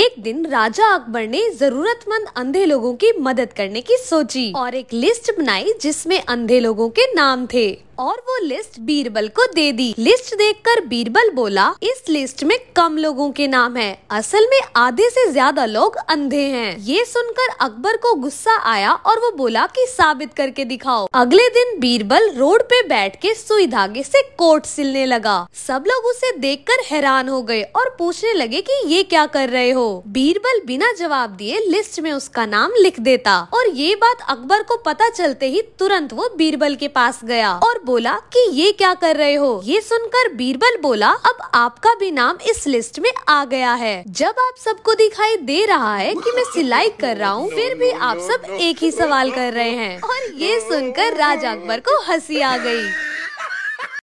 एक दिन राजा अकबर ने जरूरतमंद अंधे लोगों की मदद करने की सोची और एक लिस्ट बनाई जिसमें अंधे लोगों के नाम थे और वो लिस्ट बीरबल को दे दी लिस्ट देखकर बीरबल बोला इस लिस्ट में कम लोगों के नाम है असल में आधे से ज्यादा लोग अंधे हैं ये सुनकर अकबर को गुस्सा आया और वो बोला कि साबित करके दिखाओ अगले दिन बीरबल रोड पे बैठ के सुई धागे से कोट सिलने लगा सब लोग उसे कर हैरान हो गए और पूछने लगे की ये क्या कर रहे हो बीरबल बिना जवाब दिए लिस्ट में उसका नाम लिख देता और ये बात अकबर को पता चलते ही तुरंत वो बीरबल के पास गया और बोला कि ये क्या कर रहे हो ये सुनकर बीरबल बोला अब आपका भी नाम इस लिस्ट में आ गया है जब आप सबको दिखाई दे रहा है कि मैं सिलाई कर रहा हूँ फिर भी आप सब एक ही सवाल कर रहे हैं और ये सुनकर राज अकबर को हंसी आ गई